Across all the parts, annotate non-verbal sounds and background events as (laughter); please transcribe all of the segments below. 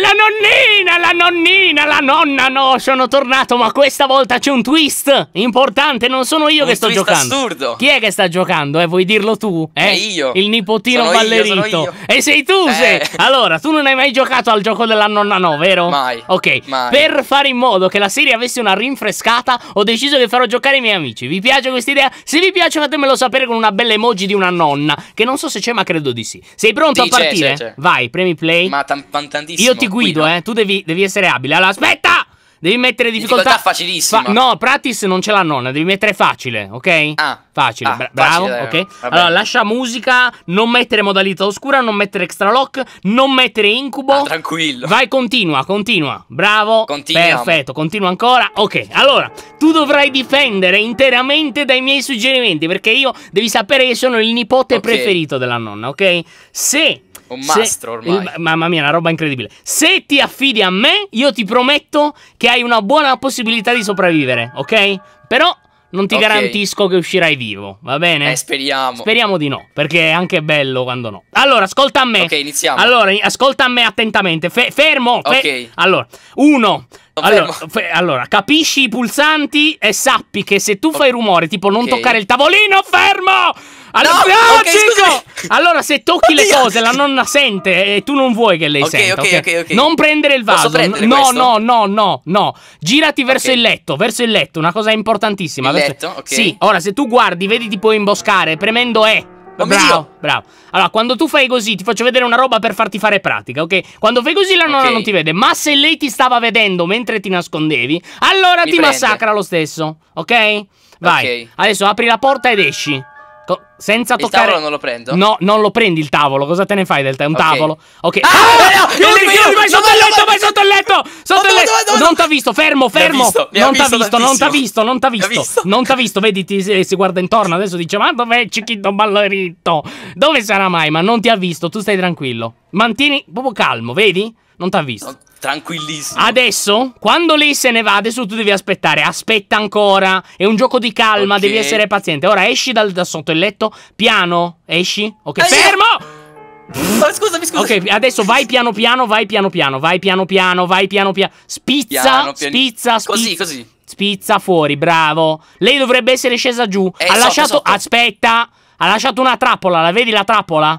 La nonnina, la nonnina, la nonna, no, sono tornato, ma questa volta c'è un twist importante, non sono io un che sto giocando. assurdo. Chi è che sta giocando? Eh, vuoi dirlo tu? Eh, è eh, io. Il nipotino sono ballerito. Io, e sei tu, eh. sei. Allora, tu non hai mai giocato al gioco della nonna, no, vero? Mai. Ok, mai. per fare in modo che la serie avesse una rinfrescata, ho deciso che farò giocare i miei amici. Vi piace questa idea? Se vi piace, fatemelo sapere con una bella emoji di una nonna, che non so se c'è, ma credo di sì. Sei pronto sì, a partire? C'è, c'è. Vai, premi play. Ma t- tantissimo. Io ti guido, eh. Tu devi, devi essere abile. Allora, aspetta! Devi mettere difficoltà. Difficoltà facilissima. Fa no, Pratis non ce l'ha nonna, devi mettere facile, ok? Ah. Facile, ah, bra bravo, facile, ok? Vabbè. Allora, lascia musica, non mettere modalità oscura, non mettere extra lock, non mettere incubo. Ah, tranquillo. Vai, continua, continua. Bravo. Continua. Perfetto, continua ancora. Ok, allora, tu dovrai difendere interamente dai miei suggerimenti, perché io devi sapere che sono il nipote okay. preferito della nonna, ok? Se un mastro ormai. Il, mamma mia, una roba incredibile. Se ti affidi a me, io ti prometto che hai una buona possibilità di sopravvivere, ok? Però non ti okay. garantisco che uscirai vivo, va bene? Eh, speriamo. Speriamo di no, perché è anche bello quando no. Allora, ascolta a me. Ok, iniziamo. Allora, ascolta a me attentamente. Fe- fermo. Fe- ok. Allora, uno. Allora, fe- allora, capisci i pulsanti e sappi che se tu okay. fai rumore, tipo non okay. toccare il tavolino, fermo! Allora, no, ah, okay, allora se tocchi Oddio. le cose la nonna sente e tu non vuoi che lei okay, senta. Okay, ok, ok, Non prendere il vaso. Prendere no, questo? no, no, no, no. Girati verso il letto, verso il letto, una cosa importantissima. Il verso... letto, ok. Sì, ora se tu guardi, vedi ti puoi imboscare premendo E. Oh bravo, bravo. Allora, quando tu fai così, ti faccio vedere una roba per farti fare pratica, ok? Quando fai così la nonna non ti vede, ma se lei ti stava vedendo mentre ti nascondevi, allora Mi ti prende. massacra lo stesso, ok? Vai. Adesso apri la porta ed esci. To- certo, senza il toccare. Il tavolo non lo prendo. No, non lo prendi il tavolo. Cosa te ne fai del tavolo? Un okay. tavolo. Ok. Ah, ah, no, no, no, no, vai sotto il letto, vai sotto il letto. Sotto il letto. Non t'ha visto, fermo, fermo. Non t'ha visto, non t'ha visto, non t'ha visto. Non t'ha visto, vedi, si guarda intorno adesso dice "Ma dov'è Cicchito Ballerito? Dove sarà mai?" Ma non ti ha visto, tu stai tranquillo. Mantieni proprio calmo, vedi? Non ti ha visto. tranquillissimo. Adesso, quando lei se ne va, adesso tu devi aspettare. Aspetta ancora. È un gioco di calma, okay. devi essere paziente. Ora esci dal, da sotto il letto, piano. Esci. Ok, eh, fermo! Ma scusami, scusami. Ok, adesso vai piano piano, vai piano piano, vai piano piano, vai piano piano. Spizza, piano, piano. spizza, spizza. Così, così. Spizza fuori, bravo. Lei dovrebbe essere scesa giù. Eh, ha sotto, lasciato. Sotto. Aspetta, ha lasciato una trappola. La vedi la trappola?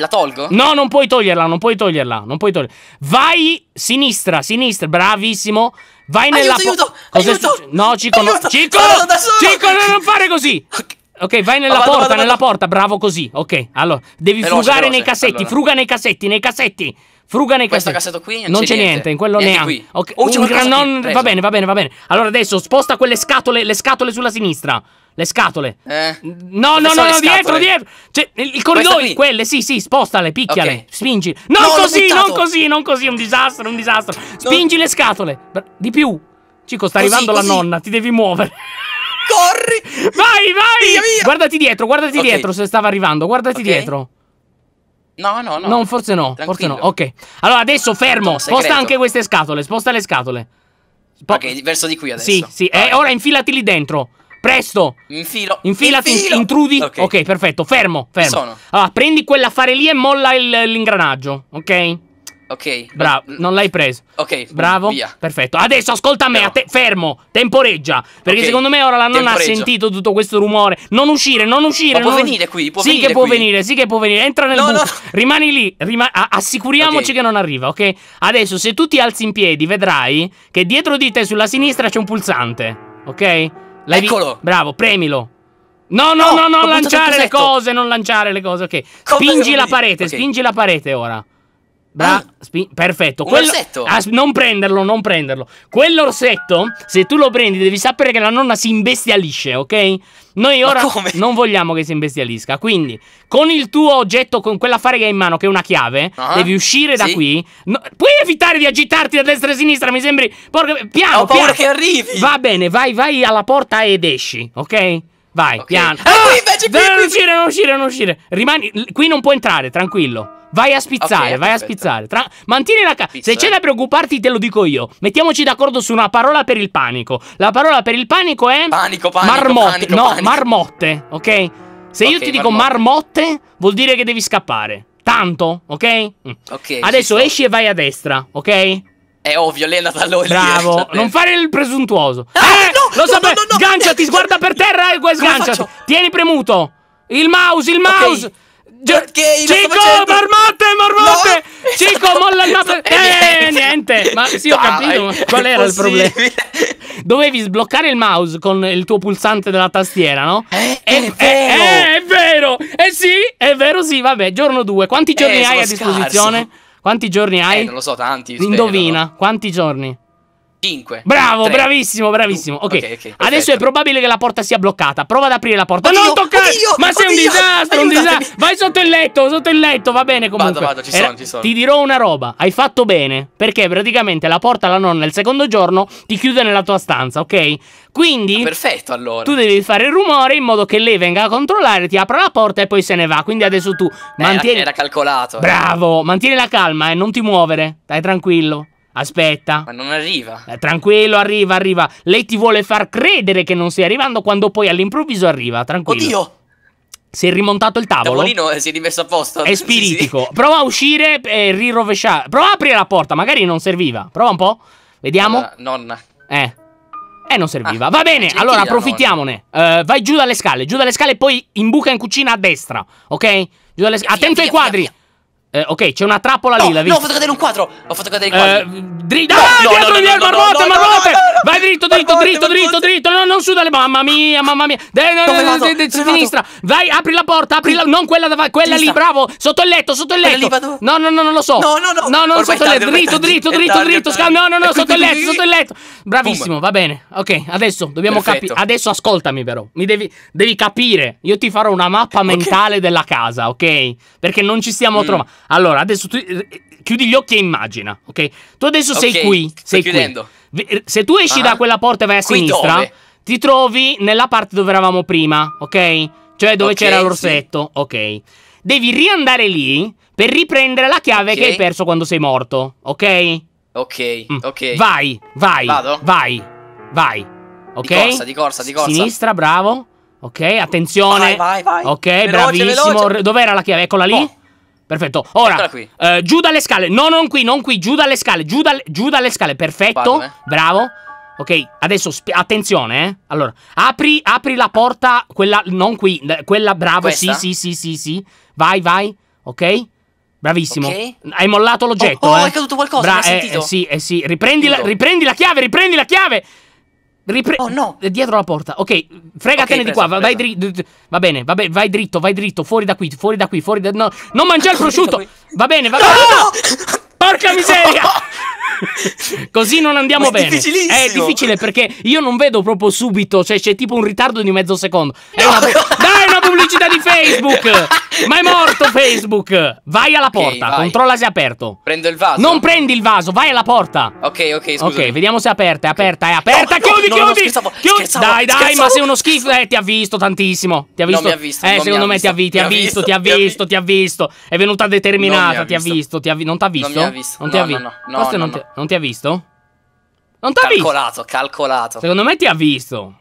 La tolgo? No, non puoi toglierla, non puoi toglierla, non puoi toglierla. Vai sinistra, sinistra, bravissimo. Vai nella aiuto, aiuto, aiuto. No, Cicco, aiuto, no. Cico, Cico, non fare così. Ok, vai nella oh, vado, porta, vado, vado. porta, bravo così. Ok, allora, devi veloce, frugare veloce. nei cassetti, allora. fruga nei cassetti, nei cassetti. Fruga nei cassetti. Questo cassetto qui non, non c'è niente. niente, in quello neanche. Okay. Oh, un gran... non... Va bene, va bene, va bene. Allora adesso sposta quelle scatole, le scatole sulla sinistra. Le scatole. Eh. No, no, no, no, dietro, dietro. Cioè, i corridoi, quelle, sì, sì, spostale, picchiale, okay. spingi. Non no, così, non così, non così, un disastro, un disastro. Spingi no. le scatole. Di più. Cico, sta così, arrivando così. la nonna, ti devi muovere. Corri! Vai, vai! Via, via. Guardati dietro, guardati okay. dietro se stava arrivando, guardati okay. dietro. No, no, no. Non, forse no, Tranquillo. forse no. Ok. Allora adesso fermo, sposta anche queste scatole, sposta le scatole. Spo ok, verso di qui adesso. Sì, sì, allora. eh, ora infilati lì dentro. Presto! Infilo. Infilati, Infilo. intrudi. Okay. ok, perfetto. Fermo, fermo. Sono. Allora, prendi quell'affare lì e molla l'ingranaggio, ok? Ok. Bravo, non l'hai preso. Ok. Bravo. Via. Perfetto. Adesso ascolta me, no. te fermo, temporeggia. Perché okay. secondo me ora la nonna ha sentito tutto questo rumore. Non uscire, non uscire. Ma non... può venire qui, può sì venire che può venire, sì che può venire. Entra nel no, buco. No. Rimani lì, rima... assicuriamoci okay. che non arriva, ok? Adesso se tu ti alzi in piedi vedrai che dietro di te sulla sinistra c'è un pulsante, ok? L'hai Eccolo! Bravo, premilo. No, no, no, no, non lanciare le cose, non lanciare le cose, ok. Spingi la parete, spingi la parete ora. Bra- ah. spi- perfetto. Quello- as- ah, non prenderlo, non prenderlo. Quell'orsetto, se tu lo prendi, devi sapere che la nonna si imbestialisce, ok? Noi ora non vogliamo che si imbestialisca. Quindi, con il tuo oggetto, con quell'affare che hai in mano, che è una chiave, uh-huh. devi uscire da sì. qui. No- puoi evitare di agitarti da destra e sinistra, mi sembri. Porca- piano, Ho paura piano. che arrivi. Va bene, vai, vai alla porta ed esci, ok? Vai, okay. piano. Ah, ah, qui, invece, qui, non uscire, non uscire, non uscire. Rimani. Qui non puoi entrare, tranquillo. Vai a spizzare, okay, vai aspetta. a spizzare. Tra... Mantieni la cazzo. Se c'è da preoccuparti, te lo dico io. Mettiamoci d'accordo su una parola per il panico. La parola per il panico è. Panico, panico. Marmotte. Panico, no, panico. marmotte, ok? Se okay, io ti dico marmotte. marmotte, vuol dire che devi scappare. Tanto, ok? Mm. Ok. Adesso esci e vai a destra, ok? È ovvio, lei è andata allora. Bravo, cioè, non fare il presuntuoso. Ah, eh, no, lo no, sapevo. No, no, sganciati, sguarda per terra eh, e sganciati. Tieni premuto. Il mouse, il mouse. Okay. Cicco, marmotte, marmotte! No. (laughs) Cico, molla il mappa! (laughs) Eh, niente! Ma sì, ho capito, ma qual era il problema? (laughs) Dovevi sbloccare il mouse con il tuo pulsante della tastiera, no? Eh, eh è, è, eh, vero! Eh, è vero! Eh sì, è vero, sì, vabbè, giorno 2. Quanti giorni eh, hai a disposizione? Scarso. Quanti giorni hai? Eh, non lo so, tanti. Indovina, no? quanti giorni? 5. Bravo, 3, bravissimo, bravissimo. ok, okay, okay adesso è probabile che la porta sia bloccata. Prova ad aprire la porta. Oddio, non toccare! Oddio, ma sei oddio, un disastro, un disastro. Vai sotto il letto, sotto il letto, va bene comunque. Vado, vado, ci sono, Era, ci sono. Ti dirò una roba, hai fatto bene, perché praticamente la porta alla nonna il secondo giorno ti chiude nella tua stanza, ok? Quindi ah, Perfetto, allora. Tu devi fare il rumore in modo che lei venga a controllare, ti apra la porta e poi se ne va. Quindi adesso tu eh, mantieni era, era calcolato. Eh. Bravo, mantieni la calma e eh, non ti muovere. Stai tranquillo. Aspetta. Ma non arriva. Eh, tranquillo, arriva, arriva. Lei ti vuole far credere che non stia arrivando quando poi all'improvviso arriva, tranquillo. Oddio! Si è rimontato il tavolo. Il tavolino eh, si è rimesso a posto. È spiritico. (laughs) Sì, sì. Prova a uscire e rirovesciare. Prova a aprire la porta, magari non serviva. Prova un po'. Vediamo. Uh, nonna. Eh. Eh, non serviva. Ah, Va bene, allora approfittiamone. Uh, vai giù dalle scale, giù dalle scale e poi imbuca in cucina a destra, ok? Giù dalle scale. Attento ai quadri. Via, via. Eh, ok, c'è una trappola no, lì, la vista. No, ho fatto cadere un quadro! Ho fatto cadere il quadro! Eh, dritto! No, no, dietro no, di no, marmotte, no, marmotte! Vai dritto, dritto, dritto, dritto, dritto! No, non sudare, mamma mia, mamma mia! no, no, no, de, sinistra! Vai, apri la porta, apri la... Non quella davanti, quella lì, bravo! Sotto il letto, sotto il letto! No, no, no, non lo so! No, no, no! No, no, sotto il letto! Dritto, dritto, dritto, dritto! No, no, no, sotto il letto, sotto il letto! Bravissimo, va bene. Ok, adesso dobbiamo capire... Adesso ascoltami, però. Mi devi capire. Io ti farò una mappa mentale della casa, ok? Perché non ci stiamo trovando. Allora, adesso tu eh, chiudi gli occhi e immagina, ok? Tu adesso okay, sei qui, sei chiudendo. qui. Eh, se tu esci ah, da quella porta e vai a sinistra, dove? ti trovi nella parte dove eravamo prima, ok? Cioè dove okay, c'era l'orsetto, sì. ok? Devi riandare lì per riprendere la chiave okay. che hai perso quando sei morto, ok? Ok, mm. ok. Vai, vai. Vado? Vai, vai. Ok? Di corsa, di corsa, di corsa. Sinistra, bravo. Ok, attenzione. Vai, vai, vai. Ok, veloce, bravissimo. Veloce. Dov'era la chiave? Eccola lì. Oh. Perfetto. Ora, eh, giù dalle scale. No, non qui, non qui. Giù dalle scale. Giù, dal, giù dalle scale. Perfetto. Vado, eh. Bravo. Ok, adesso attenzione, eh. Allora, apri, apri, la porta. Quella, non qui. Quella, bravo. Questa? Sì, sì, sì, sì, sì. Vai, vai. Ok. Bravissimo. Okay. Hai mollato l'oggetto. Oh, oh eh. è caduto qualcosa. Bra- eh, eh, sì, eh, sì. Riprendi la, riprendi la chiave, riprendi la chiave. Ripre- oh no! Eh, dietro la porta. Ok, fregatene okay, di qua. Vai dritto. Va bene, va bene, vai dritto, vai dritto. Fuori da qui, fuori da qui, fuori da. No, non mangiare il prosciutto! Va bene, va bene. No, Porca miseria! (laughs) Così non andiamo è bene. È difficile perché io non vedo proprio subito, cioè c'è tipo un ritardo di mezzo secondo. È eh, no. una bu- Dai, una (laughs) pubblicità di Facebook. Ma è morto Facebook. Vai alla okay, porta, vai. controlla se è aperto. Prendo il vaso. Non prendi il vaso, vai alla porta. Ok, ok, scusa. Ok, vediamo se è aperta, è aperta, è aperta. No, chiudi, no, chiudi. No, scherzavo, chiudi. Scherzavo, dai, dai, scherzavo. ma sei uno schifo. Eh, ti ha visto tantissimo. Ti ha visto. Non mi ha visto. Eh, secondo me ti ha visto, ti ha visto, ti ha visto, ti ha visto. È venuta determinata, ti ha visto, ti ha visto. Non ti ha visto? Non mi ha visto. Non ti ha visto. Forse non ti ha visto? Non ti ha visto? Calcolato, calcolato. Secondo me ti ha visto.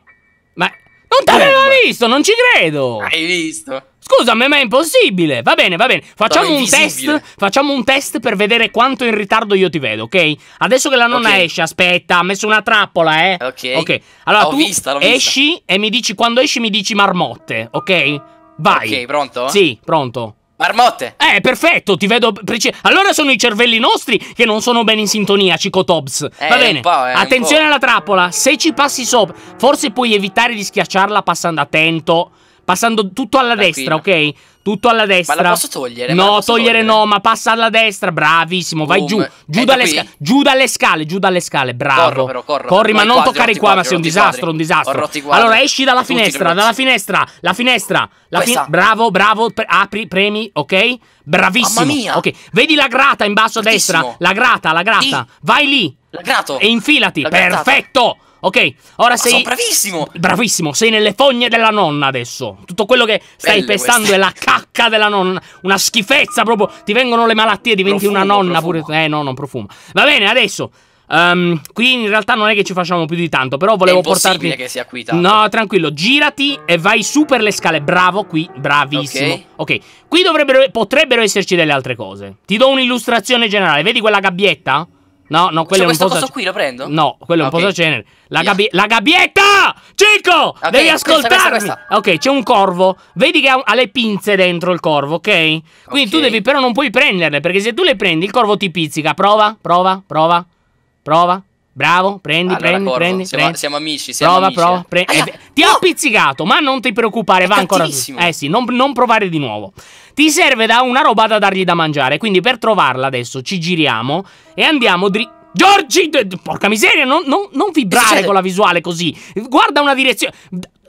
Ma non t'avevo eh, visto, non ci credo! Hai visto? Scusami, ma è impossibile. Va bene, va bene. Facciamo un test. Facciamo un test per vedere quanto in ritardo io ti vedo, ok? Adesso che la nonna okay. esce, aspetta, ha messo una trappola, eh. Ok. Ok. Allora tu vista, esci vista. e mi dici quando esci mi dici marmotte, ok? Vai. Ok, pronto? Sì, pronto. Marmotte! Eh, perfetto, ti vedo preciso. Allora sono i cervelli nostri che non sono ben in sintonia, Cico Eh, Va bene. Eh, Attenzione alla trappola, se ci passi sopra, forse puoi evitare di schiacciarla passando attento. Passando tutto alla destra, ok? Tutto alla destra. Ma la posso togliere? No, posso togliere, togliere, no, ma passa alla destra. Bravissimo, vai giù. Giù dalle, sca- giù dalle, scale, giù dalle scale. Bravo. Corro, però, corro. Corri, ma non toccare qua, ma sei un disastro, un disastro. Allora, esci dalla finestra, dalla finestra, la finestra. La fi- bravo, bravo. Pre- apri, premi, ok? Bravissimo. Mamma mia. Ok, vedi la grata in basso a destra? La grata, la grata. Vai lì. La grato. E infilati. Perfetto. Ok, ora sei. Sono bravissimo! Bravissimo, sei nelle fogne della nonna adesso. Tutto quello che stai Belle pestando queste. è la cacca della nonna. Una schifezza proprio. Ti vengono le malattie, diventi profumo, una nonna profumo. pure. Eh, no, non profuma. Va bene, adesso. Um, qui in realtà non è che ci facciamo più di tanto, però volevo è portarti. che sia qui tanto. No, tranquillo, girati e vai su per le scale. Bravo, qui, bravissimo. Ok, okay. qui dovrebbero... potrebbero esserci delle altre cose. Ti do un'illustrazione generale. Vedi quella gabbietta? No, no, quello cioè, è un po'. Questo qui lo prendo? No, quello è un posto cenere. La, gabi la gabbietta! Cico! Okay, devi ascoltarmi! Questa, questa. Ok, c'è un corvo. Vedi che ha, le pinze dentro il corvo, ok? Quindi okay. tu devi, però non puoi prenderle, perché se tu le prendi, il corvo ti pizzica. Prova, prova, prova, prova. Bravo, prendi, allora, prendi, corvo, prendi, siamo, prendi. Siamo amici, siamo prova, amici. Prova, eh. prova. Ah, eh, no! ti ha pizzicato, ma non ti preoccupare, è va ancora. Eh sì, non, non provare di nuovo. Ti serve da una roba da dargli da mangiare, quindi per trovarla adesso ci giriamo e andiamo dritto. Giorgi, porca miseria, non, non, non vibrare con la visuale così. Guarda una direzione.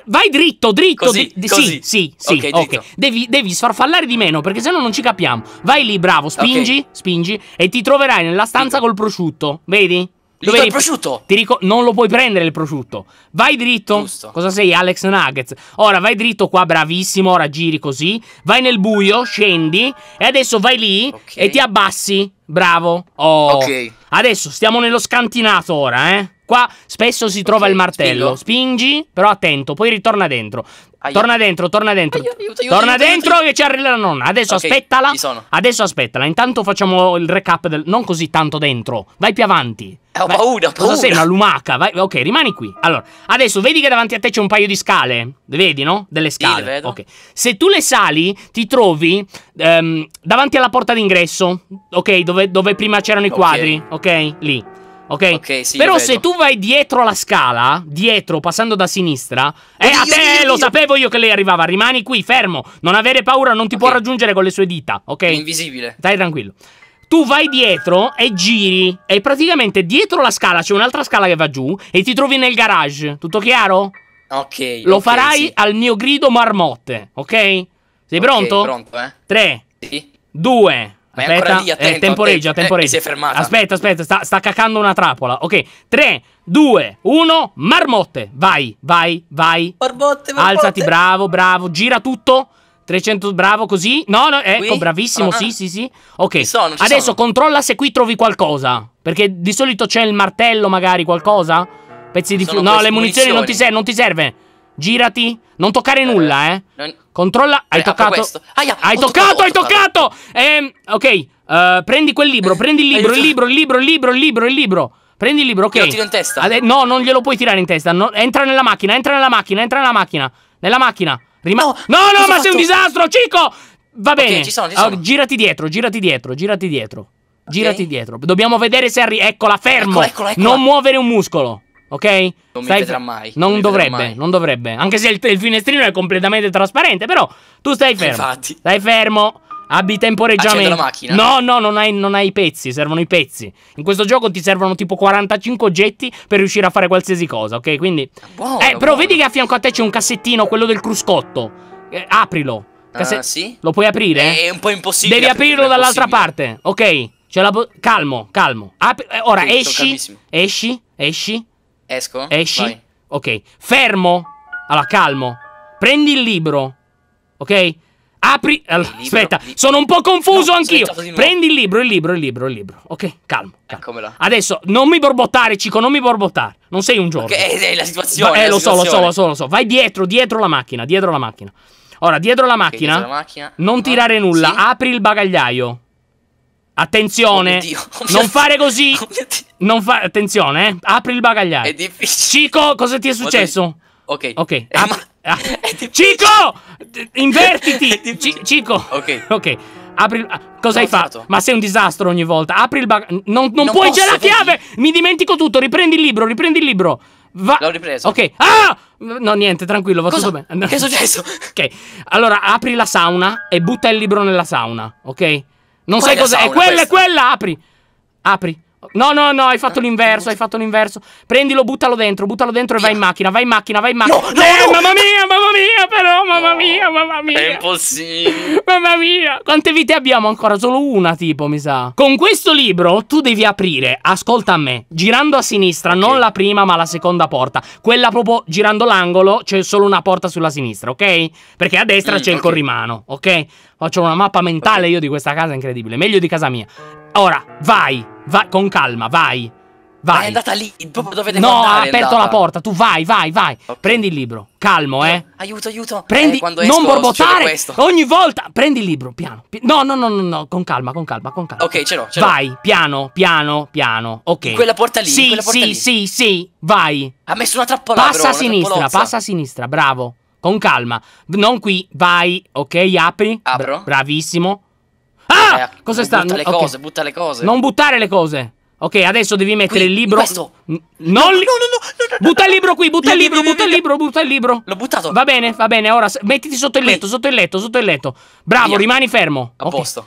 Vai dritto, dritto. Così, di, così. Sì, sì, sì. Ok. okay. Devi, devi, sfarfallare di meno perché sennò non ci capiamo. Vai lì, bravo, spingi, okay. spingi e ti troverai nella stanza col prosciutto. Vedi? Dove il prosciutto? Ti dico, non lo puoi prendere il prosciutto. Vai dritto. Giusto. Cosa sei, Alex Nuggets? Ora vai dritto qua, bravissimo. Ora giri così. Vai nel buio, scendi. E adesso vai lì okay. e ti abbassi. Bravo. Oh. Ok. Adesso stiamo nello scantinato ora, eh. Qua spesso si trova okay, il martello. Spingo. Spingi, però attento, poi ritorna dentro. Aiuto. Torna dentro, torna dentro. Aiuto, aiuto, torna dentro che ci arriva la nonna. Adesso okay, aspettala. Adesso aspettala. Intanto facciamo il recap del. Non così tanto dentro. Vai più avanti. Eh, ho Vai. paura, ho paura. Cosa sei una lumaca? Vai. Ok, rimani qui. Allora, adesso vedi che davanti a te c'è un paio di scale. Vedi, no? Delle scale. Sì, vedo. Ok. Se tu le sali, ti trovi ehm, davanti alla porta d'ingresso. Ok, dove, dove prima c'erano okay. i quadri. Ok, lì. Ok? okay sì, Però se tu vai dietro la scala, dietro, passando da sinistra, eh, a te oddio, lo oddio. sapevo io che lei arrivava. Rimani qui, fermo. Non avere paura, non ti okay. può raggiungere con le sue dita. Ok? È invisibile. Stai tranquillo tu vai dietro e giri e praticamente dietro la scala c'è un'altra scala che va giù e ti trovi nel garage. Tutto chiaro? Ok. Lo okay, farai sì. al mio grido marmotte, ok? Sei okay, pronto? Pronto, eh? 3 sì. 2 ma aspetta, è lì, eh, attento. Eh, temporeggia, temporeggia. Eh, aspetta, aspetta, sta, sta cacando una trappola. Ok, 3, 2, 1, marmotte. Vai, vai, vai. Marmotte, marmotte. Alzati, bravo, bravo. Gira tutto. 300, bravo, così. No, no, ecco, qui? bravissimo, oh, sì, ah. sì, sì. Ok, ci sono, ci adesso sono. controlla se qui trovi qualcosa. Perché di solito c'è il martello, magari, qualcosa. Pezzi ci di... Fu- no, le munizioni, munizioni non ti serve, non ti serve. Girati. Non toccare nulla, eh. eh. Non... Controlla. Hai eh, toccato. Aia, hai toccato, hai toccato. Ehm, ok. Uh, prendi quel libro. Prendi il libro, il libro, il libro, il libro, il libro, il libro. Prendi il libro, ok. Io lo tiro in testa. Ade- no, non glielo puoi tirare in testa. No, entra nella macchina, entra nella macchina, entra nella macchina. Nella macchina. Rima- no, no, no ma fatto? sei un disastro, Cico! Va bene. Okay, ci sono, ci sono. Uh, girati dietro, girati dietro, girati dietro. Okay. Girati dietro. Dobbiamo vedere se arriva. Eccola, fermo. Eccola, eccola, eccola. Non muovere un muscolo. Ok? Non stai mi vedrà mai. Non, non dovrebbe, mai. non dovrebbe. Anche se il, il, finestrino è completamente trasparente, però tu stai fermo. Infatti. Stai fermo. Abbi temporeggiamento. Accendo la macchina. No, no, non hai, non hai i pezzi, servono i pezzi. In questo gioco ti servono tipo 45 oggetti per riuscire a fare qualsiasi cosa, ok? Quindi... Buono, eh, però buono. vedi che a fianco a te c'è un cassettino, quello del cruscotto. Eh, aprilo. Casse... Uh, sì? Lo puoi aprire? È un po' impossibile. Devi aprirlo dall'altra parte, ok? C'è la... calmo, calmo. Apri... Eh, ora, sì, esci, esci, esci, Esco? Esci? Vai. Ok. Fermo. Allora, calmo. Prendi il libro. Ok? Apri. Allora, aspetta, sono un po' confuso no, anch'io. Prendi il libro, il libro, il libro, il libro. Ok, calmo. calmo. Adesso non mi borbottare, Cico, non mi borbottare. Non sei un giorno. Ok, è la situazione. eh, la lo situazione. so, lo so, lo so, lo so. Vai dietro, dietro la macchina, dietro la macchina. Ora, dietro la macchina, okay, dietro la macchina. non no. tirare nulla. Sì? Apri il bagagliaio. Attenzione! (laughs) Oh Dio, oh non fare così! Oh non fa... Attenzione, eh! Apri il bagagliaio! È difficile! Cico, cosa ti è successo? Ok. Ok. Eh, ma... ah. (laughs) Cico! Invertiti! (laughs) C Cico! Ok. Ok. Apri... Cosa hai fatto? fatto? Ma sei un disastro ogni volta. Apri il bagagliaio. Non, non, non, puoi, posso, c'è la chiave! Mi dimentico tutto. Riprendi il libro, riprendi il libro. Va... L'ho ripreso. Ok. Ah! No, niente, tranquillo, va Cosa? tutto bene. Che è successo? Ok. Allora, apri la sauna e butta il libro nella sauna, ok? Non sai cos'è. È quella, è quella, apri. Apri. No, no, no, hai fatto l'inverso, hai fatto l'inverso. Prendilo, buttalo dentro, buttalo dentro e vai in macchina, vai in macchina, vai in macchina. No, eh, no, mamma mia, mamma mia, però, mamma mia, mamma mia. È impossibile. Mamma mia. Quante vite abbiamo ancora? Solo una, tipo, mi sa. Con questo libro tu devi aprire, ascolta a me, girando a sinistra, okay. non la prima ma la seconda porta. Quella proprio girando l'angolo c'è solo una porta sulla sinistra, ok? Perché a destra mm, c'è okay. il corrimano, ok? Faccio una mappa mentale io di questa casa incredibile, meglio di casa mia. Ora, vai, vai, con calma, vai. Vai. Ma è andata lì, proprio dove devo no, andare. No, ha aperto la porta, tu vai, vai, vai. Okay. Prendi il libro, calmo, eh. Aiuto, aiuto. Prendi, eh, esco, non borbottare. Ogni volta, prendi il libro, piano. No, no, no, no, no, con calma, con calma, con calma. Ok, ce l'ho, ce l'ho. Vai, piano, piano, piano. Ok. quella porta lì, sì, porta sì, lì. sì, sì, sì, vai. Ha messo una trappola, Passa bro, a sinistra, passa a sinistra, bravo. Con calma. Non qui, vai. Ok, apri. Apro. Bra bravissimo. Ah! Eh, cosa sta? Butta le okay. cose, butta le cose. Non buttare le cose. Ok, adesso devi mettere qui, il libro. Questo. Non li... no, no, no, no, Butta il libro qui, butta il libro, butta il libro, butta il libro. L'ho buttato. Va bene, va bene, ora mettiti sotto il letto, sotto il letto, sotto il letto. Bravo, rimani fermo. A posto.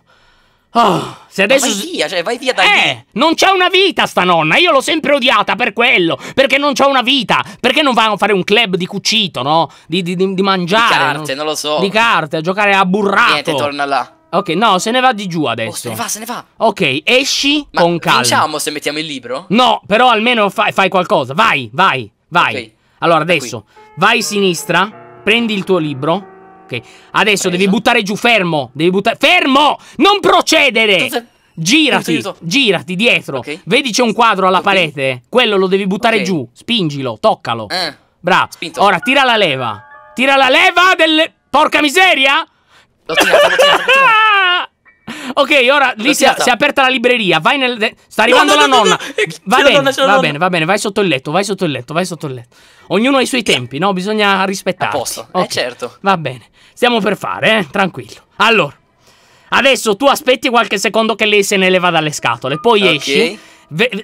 Oh, se adesso... Ma vai via, cioè, vai via da eh, non c'è una vita sta nonna, io l'ho sempre odiata per quello, perché non c'è una vita, perché non vanno a fare un club di cucito, no? Di, di, di, di mangiare. Di carte, non... non, lo so. Di carte, a giocare a burrato. Niente, torna là. Ok, no, se ne va di giù adesso. Oh, se ne va, se ne va. Ok, esci Ma con calma. Diciamo se mettiamo il libro? No, però almeno fai, fai qualcosa. Vai, vai, vai. Okay. Allora, adesso, Qui. vai sinistra, prendi il tuo libro ok. Adesso Preso. devi buttare giù, fermo. Devi buttare. Fermo! Non procedere! Girati, girati dietro. Okay. Vedi c'è un quadro alla okay. parete. Quello lo devi buttare okay. giù. Spingilo, toccalo. Eh. Bravo. Spinto. Ora tira la leva. Tira la leva del. Porca miseria! L'ho tirato, l'ho tirato, l'ho tirato. (laughs) Ok, ora lì si, si, è aperta la libreria. Vai nel. Sta arrivando no, no, la nonna. No, eh, va bene, donna, va bene, va bene. Vai sotto il letto, vai sotto il letto, vai sotto il letto. Ognuno ha i suoi tempi, no? Bisogna rispettare. A posto, eh, okay. eh, certo. Va bene. Stiamo per fare, eh? Tranquillo. Allora, adesso tu aspetti qualche secondo che lei se ne leva dalle scatole. Poi okay. esci.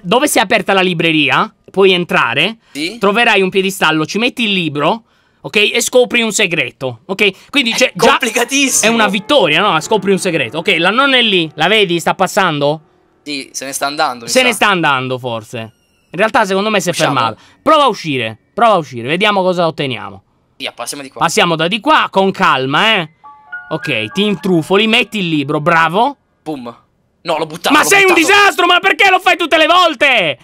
Dove si è aperta la libreria? Puoi entrare. Sì. Troverai un piedistallo, ci metti il libro ok? E scopri un segreto, ok? Quindi cioè, è eh, complicatissimo. È una vittoria, no? Scopri un segreto. Ok, la nonna è lì, la vedi? Sta passando? Sì, se ne sta andando. Se sa. ne sta andando, forse. In realtà, secondo me si è Usciamo. fermata. Prova a uscire, prova a uscire, vediamo cosa otteniamo. Via, passiamo di qua. Passiamo da di qua con calma, eh. Ok, team trufoli, metti il libro, bravo. Boom. No, l'ho buttato. Ma sei buttato. un disastro, ma perché lo fai tutte le volte?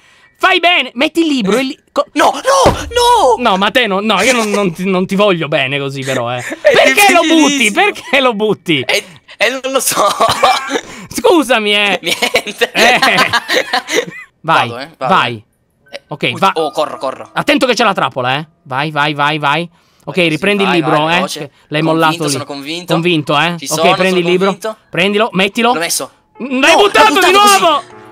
Fai bene, metti il libro. Il li no, no, no! No, ma te no, no io non, non, ti, non, ti, voglio bene così, però, eh. (laughs) Perché lo butti? Perché lo butti? E, eh, e eh, non lo so. (laughs) Scusami, eh. (laughs) Niente. Eh. Vai, Vado, eh. Vado. vai. Eh, ok, va. Oh, corro, corro. Attento che c'è la trappola, eh. Vai, vai, vai, vai. Ok, sì, riprendi vai, il libro, vai, eh. L'hai mollato convinto, lì. Sono convinto. Convinto, eh. Sono, ok, prendi il libro. Convinto. Prendilo, mettilo. L'ho messo. L'hai no, buttato, buttato, di nuovo! Così.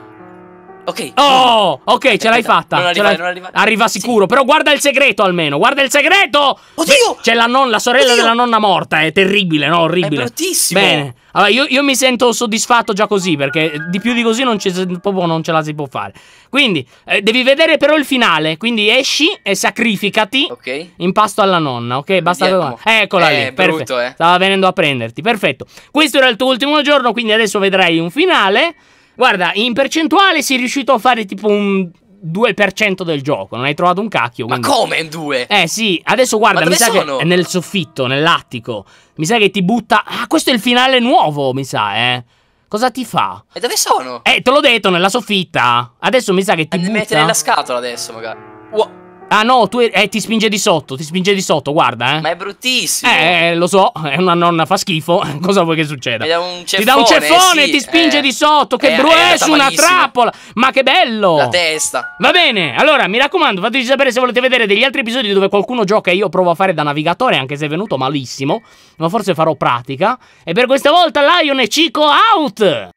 Ok. Oh, ok, ce l'hai fatta. Non arriva, non arriva. arriva sicuro. Sì. Però guarda il segreto almeno. Guarda il segreto. Oddio. C'è la, non, la sorella Oddio. della nonna morta. È terribile, no? Orribile. È bruttissimo. Bene. Allora, io, io, mi sento soddisfatto già così, perché di più di così non, proprio non ce la si può fare. Quindi, eh, devi vedere però il finale. Quindi esci e sacrificati Ok in pasto alla nonna, ok? Basta Andiamo. Eccola eh, lì, brutto, perfetto. Eh. Stava venendo a prenderti, perfetto. Questo era il tuo ultimo giorno, quindi adesso vedrai un finale. Guarda, in percentuale sei riuscito a fare tipo un 2% del gioco, non hai trovato un cacchio. Quindi... Ma come un 2? Eh sì, adesso guarda, mi sa sono? che è nel soffitto, nell'attico. Mi sa che ti butta. Ah, questo è il finale nuovo, mi sa, eh. Cosa ti fa? E dove sono? Eh, te l'ho detto, nella soffitta. Adesso mi sa che ti butta. butta. Metti nella scatola adesso, magari. Wow. Ah no, tu eh, ti spinge di sotto, ti spinge di sotto, guarda, eh. Ma è bruttissimo. Eh, eh lo so, è eh, una nonna fa schifo, (laughs) cosa vuoi che succeda? Ceffone, ti dà un ceffone, sì, ti spinge eh, di sotto, che eh, è, è su una trappola. Ma che bello! La testa. Va bene, allora mi raccomando, fateci sapere se volete vedere degli altri episodi dove qualcuno gioca e io provo a fare da navigatore, anche se è venuto malissimo, ma forse farò pratica. E per questa volta Lion e Chico out!